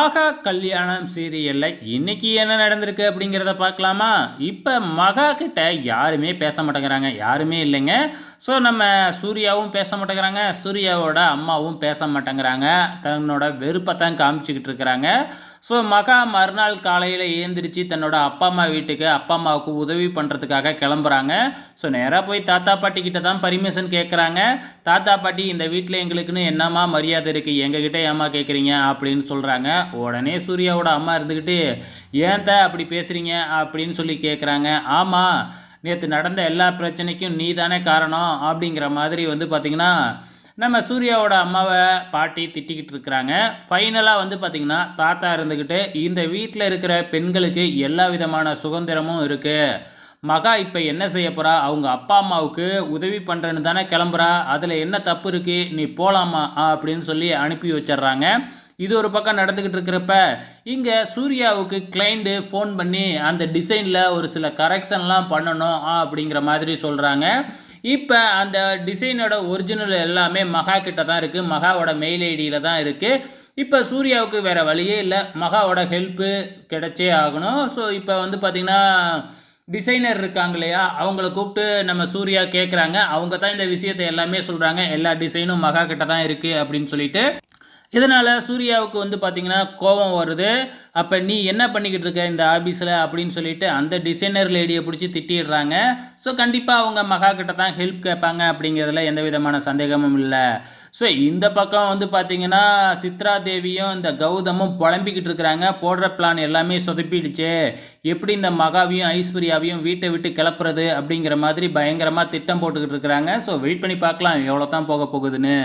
ஆகா கல்யாணம் சீரியல்ல இன்னைக்கு என்ன நடந்திருக்கு அப்படிங்கிறத பார்க்கலாமா இப்போ மகா கிட்ட யாருமே பேச மாட்டேங்கிறாங்க யாருமே இல்லைங்க ஸோ நம்ம சூர்யாவும் பேச மாட்டேங்கிறாங்க சூர்யாவோட அம்மாவும் பேச மாட்டேங்கிறாங்க தன்னோட வெறுப்பை தான் காமிச்சிக்கிட்டு இருக்கிறாங்க ஸோ மகா மறுநாள் காலையில் ஏந்திரிச்சு தன்னோட அப்பா அம்மா வீட்டுக்கு அப்பா அம்மாவுக்கு உதவி பண்ணுறதுக்காக கிளம்புறாங்க ஸோ நேராக போய் தாத்தா பாட்டி கிட்ட தான் பர்மிஷன் கேட்குறாங்க தாத்தா பாட்டி இந்த வீட்டில் எங்களுக்குன்னு என்னம்மா மரியாதை இருக்குது எங்ககிட்ட ஏமா கேட்குறீங்க அப்படின்னு சொல்கிறாங்க உடனே சூர்யாவோட அம்மா இருந்துக்கிட்டு ஏன் த அப்படி பேசுகிறீங்க அப்படின்னு சொல்லி கேட்குறாங்க ஆமாம் நேற்று நடந்த எல்லா பிரச்சனைக்கும் நீ தானே காரணம் அப்படிங்கிற மாதிரி வந்து பார்த்திங்கன்னா நம்ம சூர்யாவோட அம்மாவை பாட்டி திட்டிக்கிட்டு இருக்கிறாங்க ஃபைனலாக வந்து பார்த்திங்கன்னா தாத்தா இருந்துக்கிட்டு இந்த வீட்டில் இருக்கிற பெண்களுக்கு எல்லா விதமான சுதந்திரமும் இருக்குது மகா இப்போ என்ன செய்ய போகிறா அவங்க அப்பா அம்மாவுக்கு உதவி பண்ணுறேன்னு தானே கிளம்புறா அதில் என்ன தப்பு இருக்குது நீ போகலாமா அப்படின்னு சொல்லி அனுப்பி வச்சிட்றாங்க இது ஒரு பக்கம் நடந்துக்கிட்டு இருக்கிறப்ப இங்கே சூர்யாவுக்கு கிளைண்ட்டு ஃபோன் பண்ணி அந்த டிசைனில் ஒரு சில கரெக்ஷன்லாம் பண்ணணும் அப்படிங்கிற மாதிரி சொல்கிறாங்க இப்போ அந்த டிசைனோட ஒரிஜினல் எல்லாமே மகா கிட்ட தான் இருக்குது மகாவோட மெயில் ஐடியில் தான் இருக்குது இப்போ சூர்யாவுக்கு வேறு வழியே இல்லை மகாவோட ஹெல்ப்பு கிடைச்சே ஆகணும் ஸோ இப்போ வந்து பார்த்திங்கன்னா டிசைனர் இருக்காங்க இல்லையா அவங்கள கூப்பிட்டு நம்ம சூர்யா கேட்குறாங்க அவங்க தான் இந்த விஷயத்தை எல்லாமே சொல்கிறாங்க எல்லா டிசைனும் மகா கிட்ட தான் இருக்குது அப்படின்னு சொல்லிட்டு இதனால் சூர்யாவுக்கு வந்து பார்த்திங்கன்னா கோபம் வருது அப்போ நீ என்ன பண்ணிக்கிட்டு இருக்க இந்த ஆஃபீஸில் அப்படின்னு சொல்லிட்டு அந்த டிசைனர் லேடியை பிடிச்சி திட்டிடுறாங்க ஸோ கண்டிப்பாக அவங்க மகா கிட்ட தான் ஹெல்ப் கேட்பாங்க அப்படிங்கிறதுல எந்த விதமான சந்தேகமும் இல்லை ஸோ இந்த பக்கம் வந்து பார்த்திங்கன்னா சித்ரா தேவியும் இந்த கௌதமும் புலம்பிக்கிட்டு இருக்கிறாங்க போடுற பிளான் எல்லாமே சொதப்பிடுச்சு எப்படி இந்த மகாவையும் ஐஸ்வர்யாவையும் வீட்டை விட்டு கிளப்புறது அப்படிங்கிற மாதிரி பயங்கரமாக திட்டம் போட்டுக்கிட்டு இருக்கிறாங்க ஸோ வெயிட் பண்ணி பார்க்கலாம் எவ்வளோ தான் போக போகுதுன்னு